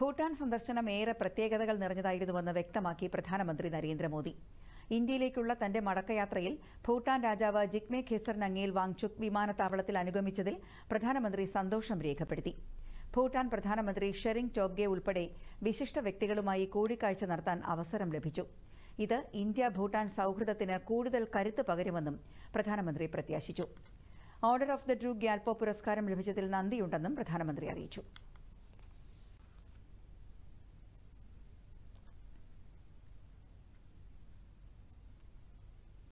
ഭൂട്ടാൻ സന്ദർശനം ഏറെ പ്രത്യേകതകൾ നിറഞ്ഞതായിരുന്നുവെന്ന് വ്യക്തമാക്കി പ്രധാനമന്ത്രി നരേന്ദ്രമോദി ഇന്ത്യയിലേക്കുള്ള തന്റെ മടക്കയാത്രയിൽ ഭൂട്ടാൻ രാജാവ് ജിഗ്മെ ഖേസർ നങ്ങേൽ വാങ്ചുക് വിമാനത്താവളത്തിൽ അനുഗമിച്ചതിൽ പ്രധാനമന്ത്രി സന്തോഷം രേഖപ്പെടുത്തി ഭൂട്ടാൻ പ്രധാനമന്ത്രി ഷെറിംഗ് ചോബ്ഗെ ഉൾപ്പെടെ വിശിഷ്ട വ്യക്തികളുമായി കൂടിക്കാഴ്ച നടത്താൻ അവസരം ലഭിച്ചു ഇത് ഇന്ത്യ ഭൂട്ടാൻ സൗഹൃദത്തിന് കൂടുതൽ കരുത്ത് പകരുമെന്നും പ്രധാനമന്ത്രി പ്രത്യാശിച്ചു order of the Druk Gyalpo പുരസ്കാരം ലഭിച്ചതിൽ നന്ദിയുണ്ടെന്നും പ്രധാനമന്ത്രി അറിയിച്ചു